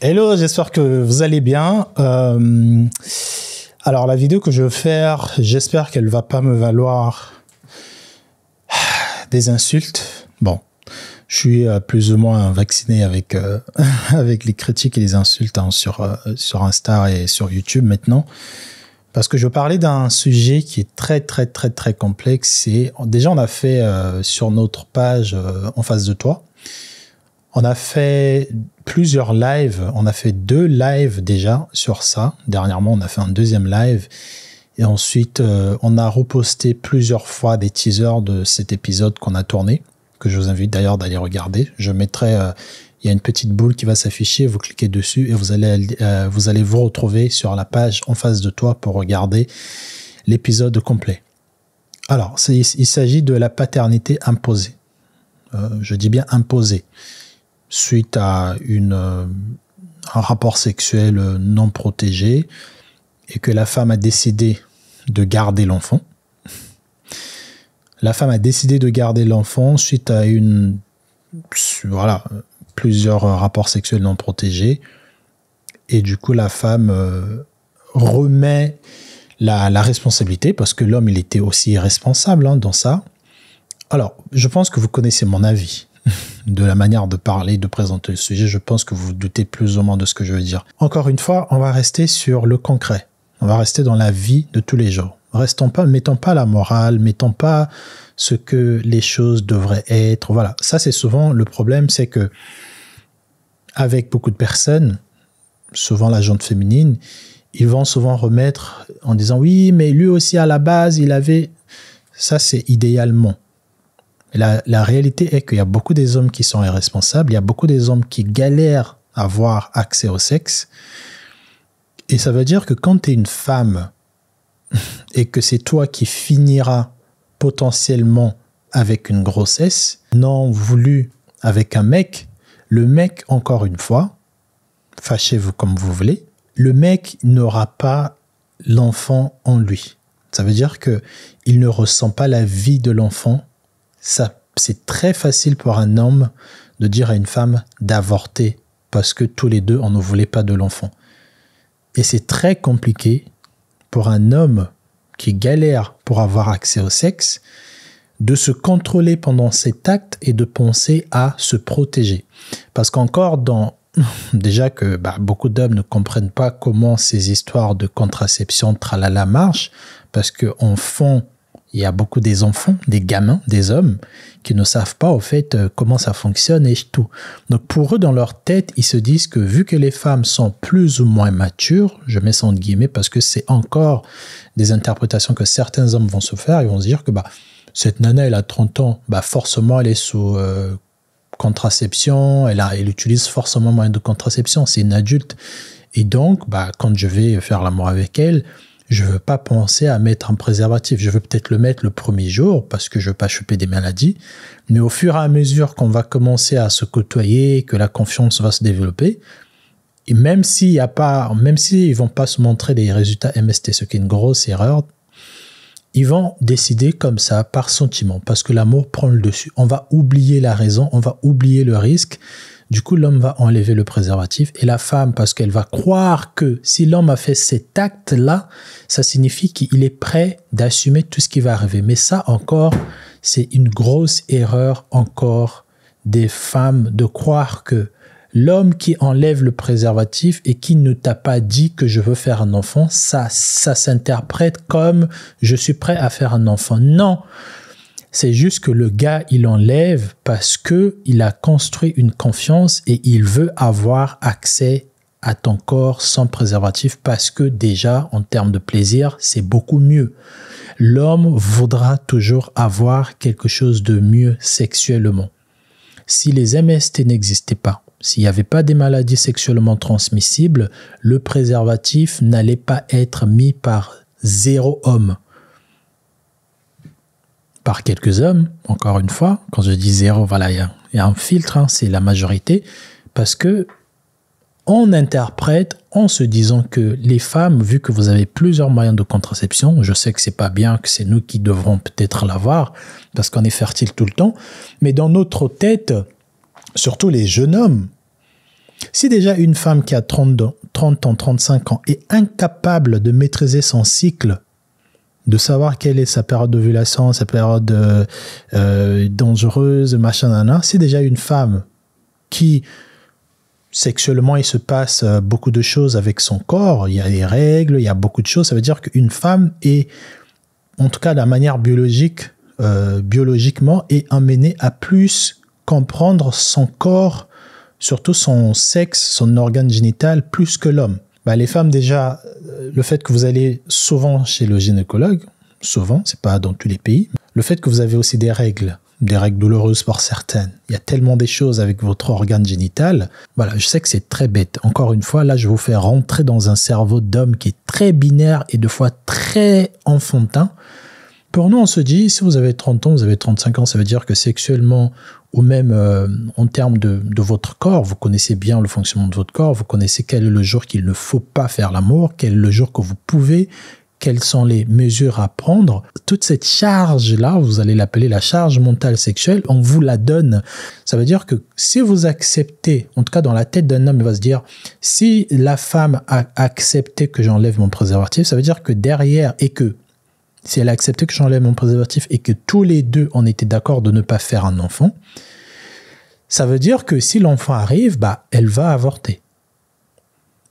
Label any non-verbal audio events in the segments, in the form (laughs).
Hello, j'espère que vous allez bien. Euh, alors la vidéo que je vais faire, j'espère qu'elle va pas me valoir des insultes. Bon, je suis euh, plus ou moins vacciné avec euh, (laughs) avec les critiques et les insultes hein, sur sur Insta et sur YouTube maintenant. Parce que je vais parler d'un sujet qui est très très très très complexe et déjà on a fait sur notre page en face de toi on a fait plusieurs lives, on a fait deux lives déjà sur ça. Dernièrement, on a fait un deuxième live. Et ensuite, euh, on a reposté plusieurs fois des teasers de cet épisode qu'on a tourné, que je vous invite d'ailleurs d'aller regarder. Je mettrai, euh, il y a une petite boule qui va s'afficher, vous cliquez dessus et vous allez, euh, vous allez vous retrouver sur la page en face de toi pour regarder l'épisode complet. Alors, il s'agit de la paternité imposée. je dis bien imposée suite à euh, un rapport sexuel euh, non protégé et que la femme a décidé de garder l'enfant. La femme a décidé de garder l'enfant suite à une voilà, plusieurs euh, rapports sexuels non protégés. Et du coup, la femme remet la, responsabilité, parce que l'homme, il était aussi responsable hein, dans ça. Alors, je pense que vous connaissez mon avis de la manière de parler, de présenter le sujet, je pense que vous, vous doutez plus ou moins de ce que je veux dire. Encore une fois, on va rester sur le concret. On va rester dans la vie de tous les jours. Restons pas, mettons pas la morale, mettons pas ce que les choses devraient être. Voilà. Ça, c'est souvent le problème, c'est que avec beaucoup de personnes, souvent la jante féminine, ils vont souvent remettre en disant oui, mais lui aussi à la base, il avait. Ça, c'est idéalement. La, réalité est qu'il y a beaucoup des hommes qui sont irresponsables, il y a beaucoup des hommes qui galèrent à avoir accès au sexe. Et ça veut dire que quand tu es une femme (laughs) et que c'est toi qui finiras potentiellement avec une grossesse non voulu avec un mec, le mec, encore une fois, fâchez-vous comme vous voulez, le mec n'aura pas l'enfant en lui. Ça veut dire que il ne ressent pas la vie de l'enfant c'est très facile pour un homme de dire à une femme d'avorter parce que tous les deux, on ne voulait pas de l'enfant. Et c'est très compliqué pour un homme qui galère pour avoir accès au sexe de se contrôler pendant cet acte et de penser à se protéger. Parce qu'encore dans... (laughs) Déjà que bah, beaucoup d'hommes ne comprennent pas comment ces histoires de contraception tralala marchent, parce qu'en fond il y a beaucoup des enfants, des gamins, des hommes qui ne savent pas au fait euh, comment ça fonctionne et tout. Donc pour eux, dans leur tête, ils se disent que vu que les femmes sont plus ou moins matures, je mets ça entre guillemets parce que c'est encore des interprétations que certains hommes vont se faire, ils vont se dire que bah, cette nana, elle a 30 ans, bah forcément elle est sous... Euh, contraception, elle, elle utilise forcément moyen de contraception, c'est une adulte. Et donc, bah, quand je vais faire l'amour avec elle, je veux pas penser à mettre un préservatif. Je veux peut-être le mettre le premier jour parce que je veux pas choper des maladies. Mais au fur et à mesure qu'on va commencer à se côtoyer, que la confiance va se développer, et même s'il y a même s'ils vont pas se montrer les résultats MST, ce qui est une grosse erreur, ils vont décider comme ça, par sentiment, parce que l'amour prend le dessus. On va oublier la raison, on va oublier le risque. Du coup, l'homme va enlever le préservatif et la femme, parce qu'elle va croire que si l'homme a fait cet acte-là, ça signifie qu'il est prêt d'assumer tout ce qui va arriver. Mais ça encore, c'est une grosse erreur encore des femmes de croire que l'homme qui enlève le préservatif et qui ne t'a pas dit que je veux faire un enfant, ça, ça s'interprète comme je suis prêt à faire un enfant. Non, c'est juste que le gars, il enlève parce que il a construit une confiance et il veut avoir accès à ton corps sans préservatif parce que déjà, en termes de plaisir, c'est beaucoup mieux. L'homme voudra toujours avoir quelque chose de mieux sexuellement. Si les MST n'existaient pas, s'il n'y avait pas des maladies sexuellement transmissibles, le préservatif n'allait pas être mis par zéro homme par quelques hommes, encore une fois, quand je dis zéro, oh, voilà, il y, a un filtre, hein, c'est la majorité, parce que on interprète en se disant que les femmes, vu que vous avez plusieurs moyens de contraception, je sais que c'est pas bien, que c'est nous qui devrons peut-être l'avoir, parce qu'on est fertile tout le temps, mais dans notre tête, surtout les jeunes hommes, si déjà une femme qui a 30, 30 ans, 35 ans est incapable de maîtriser son cycle de savoir quelle est sa période d'ovulation, sa période euh, euh, dangereuse, machin, c'est déjà une femme qui sexuellement, il se passe euh, beaucoup de choses avec son corps. Il y a des règles, il y a beaucoup de choses. Ça veut dire qu'une femme est, en tout cas, la manière biologique, biologiquement, est amenée à plus comprendre son corps, surtout son sexe, son organe génital, plus que l'homme. Bah, les femmes déjà, euh, le fait que vous allez souvent chez le gynécologue, souvent, c'est pas dans tous les pays, le fait que vous avez aussi des règles, des règles douloureuses pour certaines, il y a tellement des choses avec votre organe génital, voilà, je sais que c'est très bête. Encore une fois, là, je vous fais rentrer dans un cerveau d'homme qui est très binaire et de fois très enfantin pour nous, on se dit, si vous avez 30 ans, vous avez 35 ans, ça veut dire que sexuellement ou même euh, en termes de, de, votre corps, vous connaissez bien le fonctionnement de votre corps, vous connaissez quel est le jour qu'il ne faut pas faire l'amour, quel est le jour que vous pouvez, quelles sont les mesures à prendre. Toute cette charge-là, vous allez l'appeler la charge mentale sexuelle, on vous la donne. Ça veut dire que si vous acceptez, en tout cas dans la tête d'un homme, il va se dire, si la femme a accepté que j'enlève mon préservatif, ça veut dire que derrière et que si elle a accepté que j'enlève mon préservatif et que tous les deux on était d'accord de ne pas faire un enfant, ça veut dire que si l'enfant arrive, bah, elle va avorter.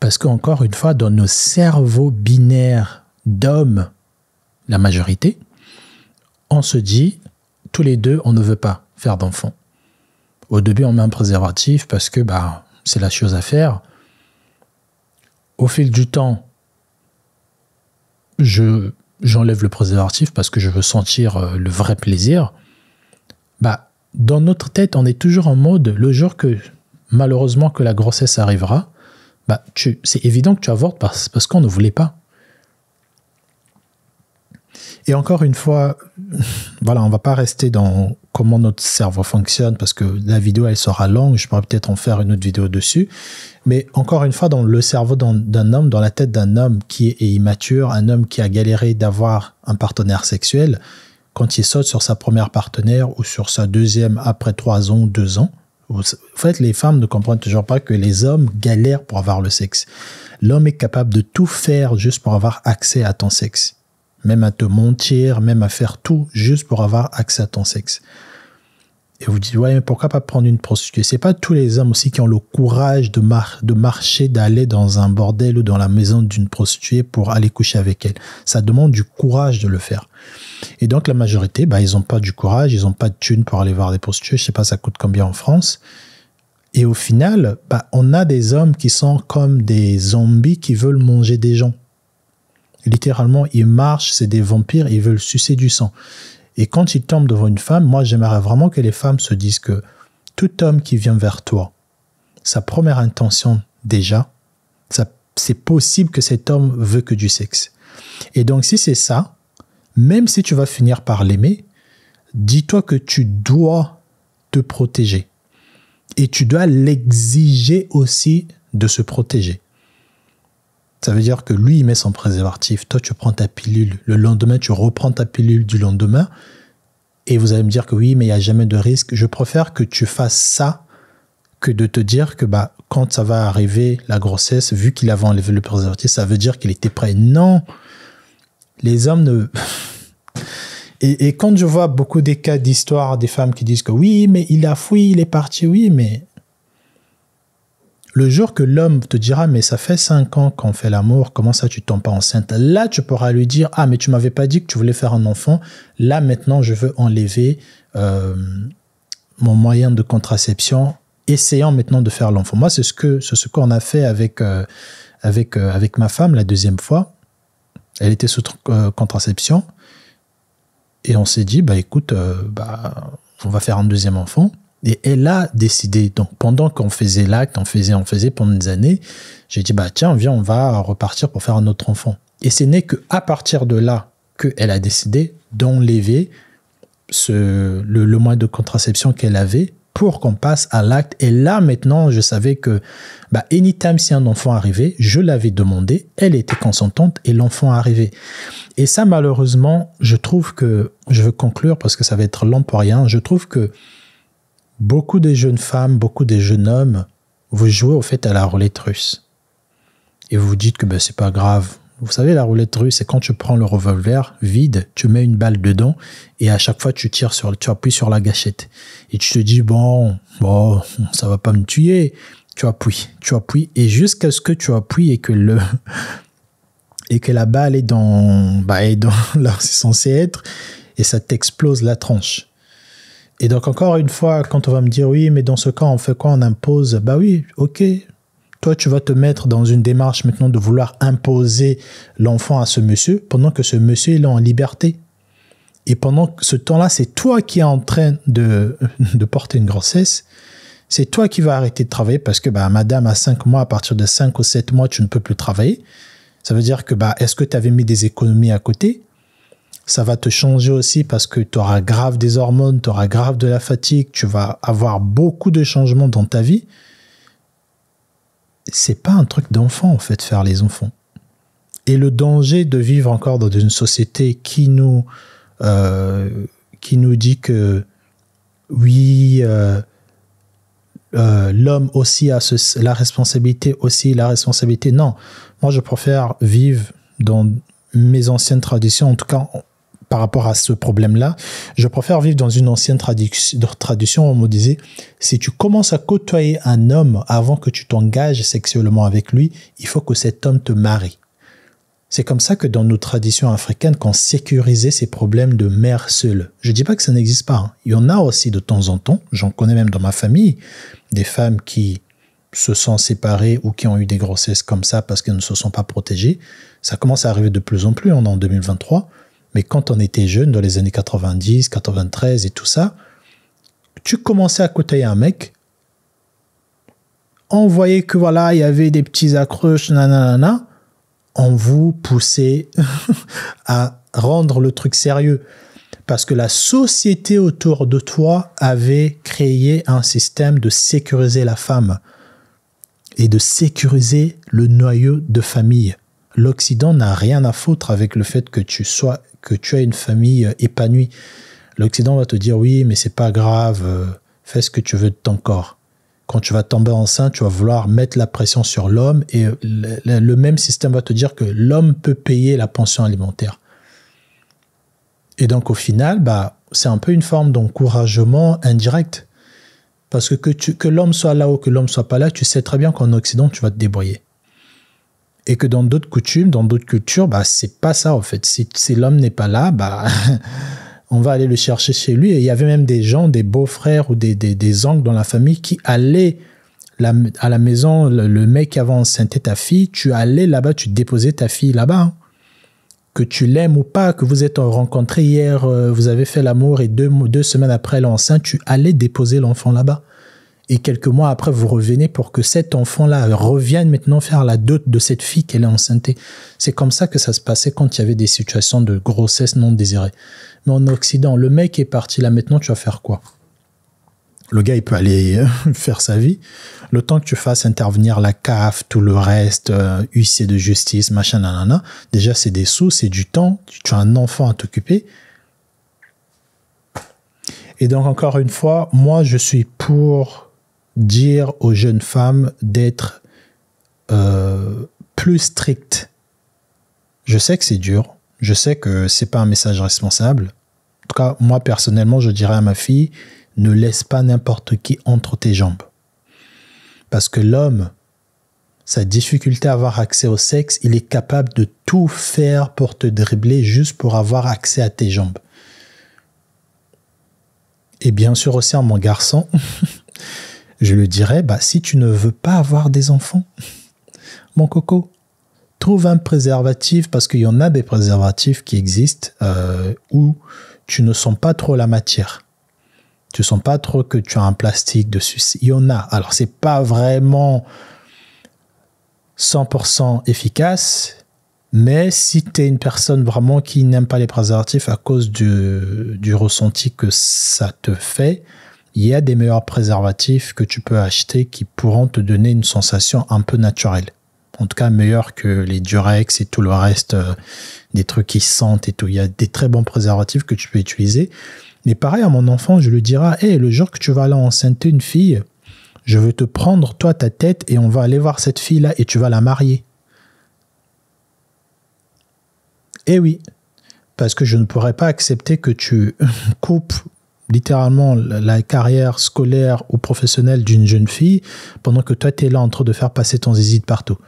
Parce qu'encore une fois, dans nos cerveaux binaires d'hommes, la majorité, on se dit, tous les deux, on ne veut pas faire d'enfant. Au début, on met un préservatif parce que bah, c'est la chose à faire. Au fil du temps, je j'enlève le préservatif parce que je veux sentir euh, le vrai plaisir, bah, dans notre tête, on est toujours en mode le jour que malheureusement que la grossesse arrivera, bah, c'est évident que tu avortes parce, parce qu'on ne voulait pas et encore une fois, (laughs) voilà, on va pas rester dans comment notre cerveau fonctionne parce que la vidéo elle sera longue, je pourrais peut-être en faire une autre vidéo dessus. Mais encore une fois, dans le cerveau d'un homme, dans la tête d'un homme qui est immature, un homme qui a galéré d'avoir un partenaire sexuel, quand il saute sur sa première partenaire ou sur sa deuxième après trois ans, deux ans, en fait, les femmes ne comprennent toujours pas que les hommes galèrent pour avoir le sexe. L'homme est capable de tout faire juste pour avoir accès à ton sexe même à te mentir, même à faire tout juste pour avoir accès à ton sexe. Et vous dites, ouais, mais pourquoi pas prendre une prostituée C'est pas tous les hommes aussi qui ont le courage de, marcher, d'aller dans un bordel ou dans la maison d'une prostituée pour aller coucher avec elle. Ça demande du courage de le faire. Et donc, la majorité, bah, ils n'ont pas du courage, ils n'ont pas de thunes pour aller voir des prostituées. Je sais pas, ça coûte combien en France. Et au final, bah, on a des hommes qui sont comme des zombies qui veulent manger des gens. Littéralement, ils marchent, c'est des vampires, ils veulent sucer du sang. Et quand ils tombent devant une femme, moi j'aimerais vraiment que les femmes se disent que tout homme qui vient vers toi, sa première intention déjà, c'est possible que cet homme veut que du sexe. Et donc si c'est ça, même si tu vas finir par l'aimer, dis-toi que tu dois te protéger. Et tu dois l'exiger aussi de se protéger. Ça veut dire que lui, il met son préservatif, toi, tu prends ta pilule, le lendemain, tu reprends ta pilule du lendemain, et vous allez me dire que oui, mais il n'y a jamais de risque. Je préfère que tu fasses ça que de te dire que bah, quand ça va arriver, la grossesse, vu qu'il avait enlevé le préservatif, ça veut dire qu'il était prêt. Non, les hommes ne... (laughs) Et, et quand je vois beaucoup des cas d'histoire des femmes qui disent que oui, mais il a fui, il est parti, oui, mais le jour que l'homme te dira, mais ça fait cinq ans qu'on fait l'amour, comment ça tu ne tombes pas enceinte Là, tu pourras lui dire, ah, mais tu m'avais pas dit que tu voulais faire un enfant. Là, maintenant, je veux enlever euh, mon moyen de contraception, essayant maintenant de faire l'enfant. Moi, c'est ce ce qu'on a fait avec, euh, avec, euh, avec ma femme la deuxième fois. Elle était sous contraception. Et on s'est dit, bah écoute, bah, on va faire un deuxième enfant. Et elle a décidé. Donc, pendant qu'on faisait l'acte, on faisait, on faisait pendant des années, j'ai dit, bah, tiens, viens, on va repartir pour faire un autre enfant. Et ce n'est qu'à partir de là qu'elle a décidé d'enlever ce, le, mois de contraception qu'elle avait pour qu'on passe à l'acte. Et là, maintenant, je savais que, bah, anytime si un enfant arrivait, je l'avais demandé, elle était consentante et l'enfant arrivait. Et ça, malheureusement, je trouve que, je veux conclure parce que ça va être long pour rien, je trouve que beaucoup de jeunes femmes, beaucoup de jeunes hommes, vous jouez au fait à la roulette russe. Et vous vous dites que ben, c'est pas grave. Vous savez, la roulette russe, c'est quand tu prends le revolver vide, tu mets une balle dedans et à chaque fois tu tires sur, tu appuies sur la gâchette. Et tu te dis, bon, bon, ça va pas me tuer. Tu appuies, tu appuies et jusqu'à ce que tu appuies et que le, et que la balle est dans, bah, est dans (laughs) là c'est censé être et ça t'explose la tranche. Et donc, encore une fois, quand on va me dire, oui, mais dans ce cas, on fait quoi On impose Bah oui, ok. Toi, tu vas te mettre dans une démarche maintenant de vouloir imposer l'enfant à ce monsieur, pendant que ce monsieur, est en liberté. Et pendant ce temps-là, c'est toi qui es en train de, (laughs) de porter une grossesse. C'est toi qui vas arrêter de travailler parce que bah, madame, à 5 mois, à partir de 5 ou 7 mois, tu ne peux plus travailler. Ça veut dire que bah, est-ce que tu avais mis des économies à côté ça va te changer aussi parce que tu auras grave des hormones, tu auras grave de la fatigue, tu vas avoir beaucoup de changements dans ta vie. C'est pas un truc d'enfant en fait faire les enfants. Et le danger de vivre encore dans une société qui nous euh, qui nous dit que oui, euh, euh, l'homme aussi a la responsabilité, aussi la responsabilité. Non, moi je préfère vivre dans mes anciennes traditions, en tout cas par rapport à ce problème-là, je préfère vivre dans une ancienne tradition où on me disait, si tu commences à côtoyer un homme avant que tu t'engages sexuellement avec lui, il faut que cet homme te marie. C'est comme ça que dans nos traditions africaines, qu'on sécurisait ces problèmes de mère seule. Je ne dis pas que ça n'existe pas. Hein. Il y en a aussi de temps en temps, j'en connais même dans ma famille, des femmes qui se sont séparées ou qui ont eu des grossesses comme ça parce qu'elles ne se sont pas protégées. Ça commence à arriver de plus en plus, on hein, en 2023. Mais quand on était jeune, dans les années 90, 93 et tout ça, tu commençais à côtoyer un mec, on voyait que voilà, il y avait des petits accroches, nanana, on vous poussait (laughs) à rendre le truc sérieux. Parce que la société autour de toi avait créé un système de sécuriser la femme et de sécuriser le noyau de famille. L'Occident n'a rien à foutre avec le fait que tu sois que tu as une famille euh, épanouie. L'Occident va te dire oui, mais c'est pas grave, euh, fais ce que tu veux de ton corps. Quand tu vas tomber enceinte, tu vas vouloir mettre la pression sur l'homme et euh, le, même système va te dire que l'homme peut payer la pension alimentaire. Et donc au final, bah, c'est un peu une forme d'encouragement indirect. Parce que que, que l'homme soit là ou que l'homme soit pas là, tu sais très bien qu'en Occident, tu vas te débrouiller. Et que dans d'autres coutumes, dans d'autres cultures, bah, c'est pas ça en fait. Si, l'homme n'est pas là, bah, (laughs) on va aller le chercher chez lui. Et il y avait même des gens, des beaux-frères ou des, des, oncles dans la famille qui allaient à la maison. Le, mec avant enceinté ta fille, tu allais là-bas, tu déposais ta fille là-bas. Hein. Que tu l'aimes ou pas, que vous êtes rencontrés hier, euh, vous avez fait l'amour et deux, deux semaines après l'enceinte, tu allais déposer l'enfant là-bas et quelques mois après, vous revenez pour que cet enfant-là revienne maintenant faire la dot de cette fille qu'elle est enceinte. C'est comme ça que ça se passait quand il y avait des situations de grossesse non désirée. Mais en Occident, le mec est parti là maintenant, tu vas faire quoi Le gars, il peut aller euh, (laughs) faire sa vie. Le temps que tu fasses intervenir la CAF, tout le reste, UC euh, de justice, machin, nanana, déjà, c'est des sous, c'est du temps. Tu as un enfant à t'occuper. Et donc, encore une fois, moi, je suis pour dire aux jeunes femmes d'être euh, plus strictes. Je sais que c'est dur, je sais que c'est pas un message responsable. En tout cas, moi personnellement, je dirais à ma fille, ne laisse pas n'importe qui entre tes jambes. Parce que l'homme, sa difficulté à avoir accès au sexe, il est capable de tout faire pour te dribbler juste pour avoir accès à tes jambes. Et bien sûr aussi à mon garçon, (laughs) je lui dirais, bah, si tu ne veux pas avoir des enfants, mon coco, trouve un préservatif parce qu'il y en a des préservatifs qui existent euh, où tu ne sens pas trop la matière. Tu ne sens pas trop que tu as un plastique dessus. Il y en a. Alors c'est pas vraiment 100% efficace, mais si tu es une personne vraiment qui n'aime pas les préservatifs à cause du ressenti que ça te fait, il y a des meilleurs préservatifs que tu peux acheter qui pourront te donner une sensation un peu naturelle. En tout cas, meilleur que les Durex et tout le reste, euh, des trucs qui sentent et tout. Il y a des très bons préservatifs que tu peux utiliser. Mais pareil, à mon enfant, je lui dirai Hé, le jour que tu vas aller enceinte une fille, je veux te prendre, toi, ta tête et on va aller voir cette fille-là et tu vas la marier. Eh oui, parce que je ne pourrais pas accepter que tu (laughs) coupes littéralement la carrière scolaire ou professionnelle d'une jeune fille pendant que toi, tu es là en train de faire passer ton zizit partout.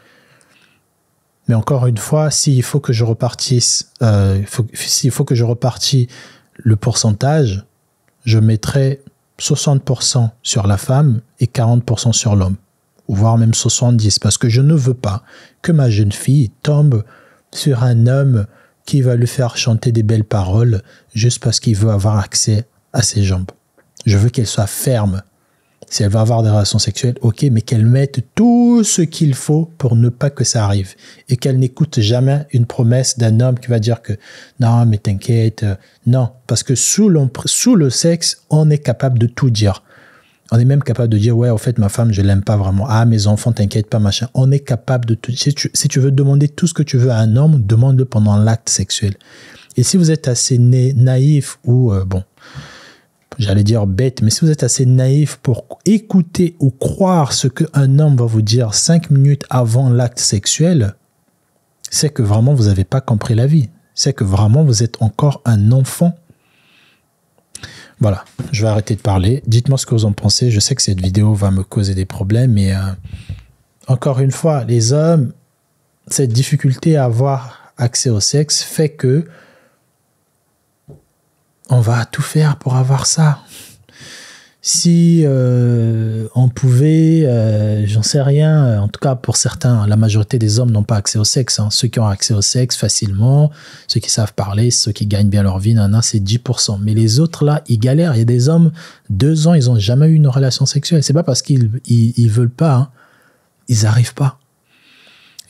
Mais encore une fois, s'il faut que je repartisse, euh, s'il faut que je repartis le pourcentage, je mettrai 60% sur la femme et 40% sur l'homme, ou voire même 70, parce que je ne veux pas que ma jeune fille tombe sur un homme qui va lui faire chanter des belles paroles juste parce qu'il veut avoir accès à ses jambes. Je veux qu'elle soit ferme. Si elle va avoir des relations sexuelles, ok, mais qu'elle mette tout ce qu'il faut pour ne pas que ça arrive. Et qu'elle n'écoute jamais une promesse d'un homme qui va dire que non, mais t'inquiète. Euh, non, parce que sous, sous le sexe, on est capable de tout dire. On est même capable de dire, ouais, en fait, ma femme, je l'aime pas vraiment. Ah, mes enfants, t'inquiète pas, machin. On est capable de tout. Si tu, si tu, veux demander tout ce que tu veux à un homme, demande-le pendant l'acte sexuel. Et si vous êtes assez naïf ou, euh, bon, j'allais dire bête, mais si vous êtes assez naïf pour écouter ou croire ce qu'un homme va vous dire cinq minutes avant l'acte sexuel, c'est que vraiment vous n'avez pas compris la vie. C'est que vraiment vous êtes encore un enfant. Voilà, je vais arrêter de parler. Dites-moi ce que vous en pensez. Je sais que cette vidéo va me causer des problèmes, mais euh, encore une fois, les hommes, cette difficulté à avoir accès au sexe fait que on va tout faire pour avoir ça. Si euh, on pouvait, euh, j'en sais rien, euh, en tout cas pour certains, la majorité des hommes n'ont pas accès au sexe. Hein. Ceux qui ont accès au sexe facilement, ceux qui savent parler, ceux qui gagnent bien leur vie, c'est 10%. Mais les autres, là, ils galèrent. Il y a des hommes, deux ans, ils n'ont jamais eu une relation sexuelle. C'est pas parce qu'ils ne veulent pas, hein. ils n'arrivent pas.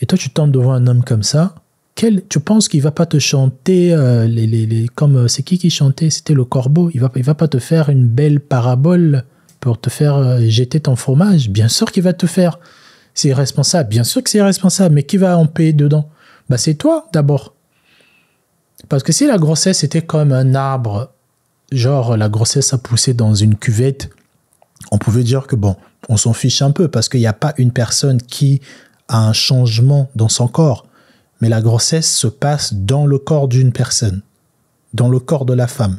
Et toi, tu tombes devant un homme comme ça, tu penses qu'il va pas te chanter euh, les, comme euh, c'est qui qui chantait C'était le corbeau. Il va, il va pas te faire une belle parabole pour te faire euh, jeter ton fromage. Bien sûr qu'il va te faire. C'est irresponsable. Bien sûr que c'est irresponsable. Mais qui va en payer dedans bah, C'est toi d'abord. Parce que si la grossesse était comme un arbre, genre la grossesse a poussé dans une cuvette, on pouvait dire que bon, on s'en fiche un peu parce qu'il n'y a pas une personne qui a un changement dans son corps mais la grossesse se passe dans le corps d'une personne, dans le corps de la femme.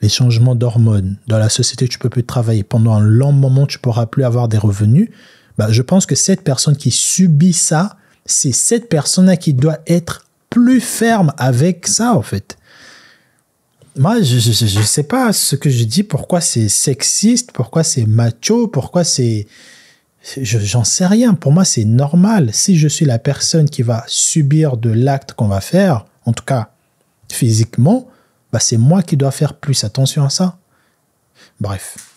Les changements d'hormones, dans la société, tu peux plus travailler. Pendant un long moment, tu pourras plus avoir des revenus. Bah, je pense que cette personne qui subit ça, c'est cette personne-là qui doit être plus ferme avec ça, en fait. Moi, je ne sais pas ce que je dis, pourquoi c'est sexiste, pourquoi c'est macho, pourquoi c'est j'en sais rien. Pour moi, c'est normal. Si je suis la personne qui va subir de l'acte qu'on va faire, en tout cas physiquement, bah c'est moi qui dois faire plus attention à ça. Bref.